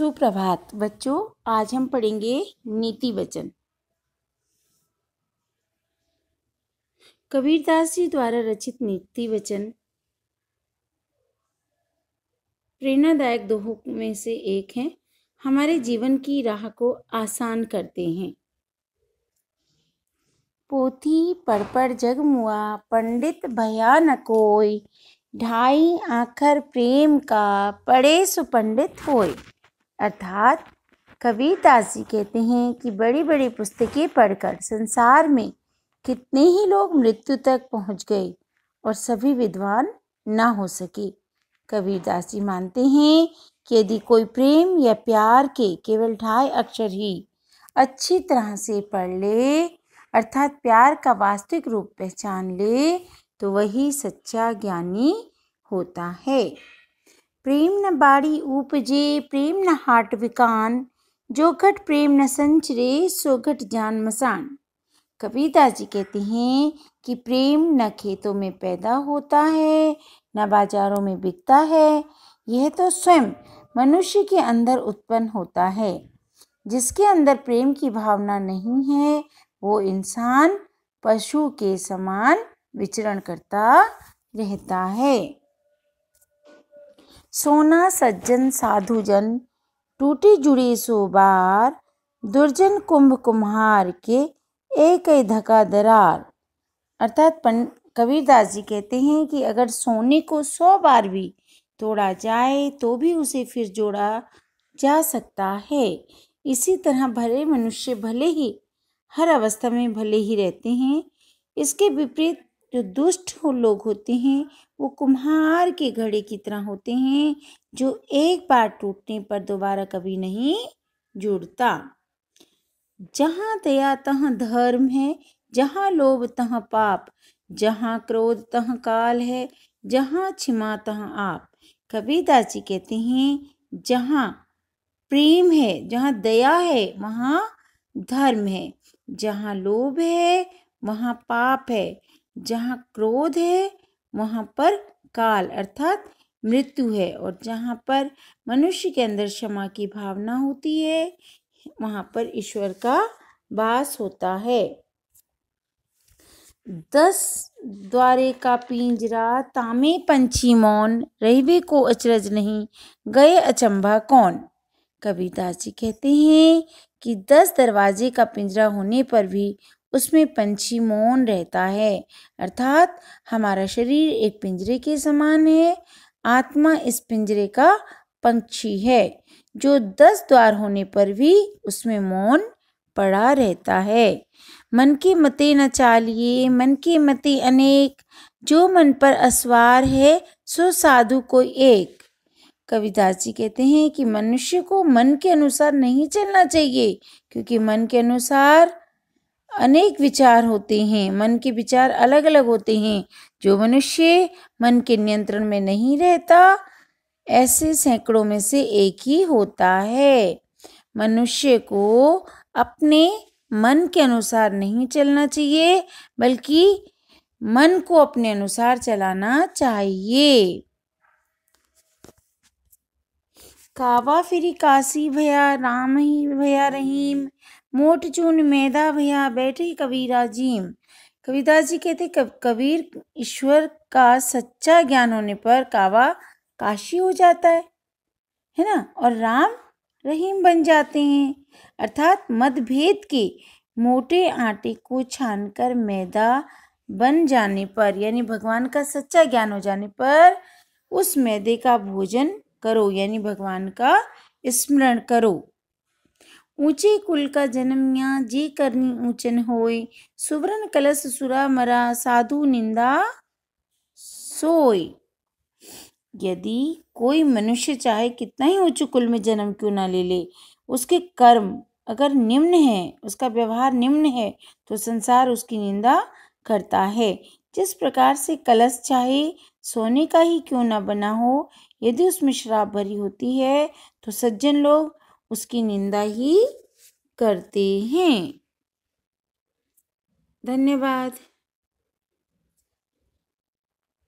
सुप्रभात बच्चों आज हम पढ़ेंगे नीति वचन कबीरदास जी द्वारा रचित नीति वचन प्रेरणादायक दोहों में से एक है हमारे जीवन की राह को आसान करते हैं पोथी पढ़ पढ़ जग मुआ पंडित भया न कोई ढाई आखर प्रेम का पड़े सुपंडित होए अर्थात कबीरदास जी कहते हैं कि बड़ी बड़ी पुस्तकें पढ़कर संसार में कितने ही लोग मृत्यु तक पहुंच गए और सभी विद्वान ना हो सके कबीरदास जी मानते हैं कि यदि कोई प्रेम या प्यार के केवल ढाई अक्षर ही अच्छी तरह से पढ़ ले अर्थात प्यार का वास्तविक रूप पहचान ले तो वही सच्चा ज्ञानी होता है प्रेम न बाड़ी उपजे प्रेम न हाट विकान जो घट प्रेम न संचरे सो घट जान मसान कविता जी कहते हैं कि प्रेम न खेतों में पैदा होता है न बाजारों में बिकता है यह तो स्वयं मनुष्य के अंदर उत्पन्न होता है जिसके अंदर प्रेम की भावना नहीं है वो इंसान पशु के समान विचरण करता रहता है सोना सज्जन साधुजन टूटी जुड़ी सोबार दुर्जन कुंभ कुम्हार के एक ही धका दरार अर्थात पंड कबीरदास जी कहते हैं कि अगर सोने को सौ बार भी तोड़ा जाए तो भी उसे फिर जोड़ा जा सकता है इसी तरह भले मनुष्य भले ही हर अवस्था में भले ही रहते हैं इसके विपरीत जो दुष्ट हो लोग होते हैं वो कुम्हार के घड़े की तरह होते हैं जो एक बार टूटने पर दोबारा कभी नहीं जुड़ता जहाँ दया तहाँ धर्म है जहाँ लोभ तहाँ पाप जहाँ क्रोध तहाँ काल है जहाँ क्षमा तहाँ आप कबीरदास जी कहते हैं जहाँ प्रेम है जहाँ दया है वहाँ धर्म है जहाँ लोभ है वहाँ पाप है जहाँ क्रोध है वहाँ पर काल अर्थात मृत्यु है और जहाँ पर मनुष्य के अंदर क्षमा की भावना होती है वहाँ पर ईश्वर का वास होता है दस द्वारे का पिंजरा तामे पंछी मौन रहीबे को अचरज नहीं गए अचंभा कौन कबीरदास जी कहते हैं कि दस दरवाजे का पिंजरा होने पर भी उसमें पंछी मौन रहता है अर्थात हमारा शरीर एक पिंजरे के समान है आत्मा इस पिंजरे का पंछी है जो दस द्वार होने पर भी उसमें मौन पड़ा रहता है मन की मते न चालिए मन की मते अनेक जो मन पर असवार है सो साधु को एक कविदास जी कहते हैं कि मनुष्य को मन के अनुसार नहीं चलना चाहिए क्योंकि मन के अनुसार अनेक विचार होते हैं मन के विचार अलग अलग होते हैं जो मनुष्य मन के नियंत्रण में नहीं रहता ऐसे सैकड़ों में से एक ही होता है मनुष्य को अपने मन के अनुसार नहीं चलना चाहिए बल्कि मन को अपने अनुसार चलाना चाहिए कावा फिरी काशी भया राम ही भया रहीम मोट चून मैदा भया बैठे कबीरा जी कबीरा जी कहते कबीर ईश्वर का सच्चा ज्ञान होने पर कावा काशी हो जाता है है ना और राम रहीम बन जाते हैं अर्थात मतभेद के मोटे आटे को छानकर मैदा बन जाने पर यानी भगवान का सच्चा ज्ञान हो जाने पर उस मैदे का भोजन करो यानी भगवान का स्मरण करो ऊंचे कुल का जन्मिया जी करनी ऊंचन होय सुवर्ण कलश सुरा मरा साधु निंदा सोय यदि कोई मनुष्य चाहे कितना ही उच्च कुल में जन्म क्यों ना ले ले उसके कर्म अगर निम्न है उसका व्यवहार निम्न है तो संसार उसकी निंदा करता है जिस प्रकार से कलश चाहे सोने का ही क्यों ना बना हो यदि उसमें शराब भरी होती है तो सज्जन लोग उसकी निंदा ही करते हैं धन्यवाद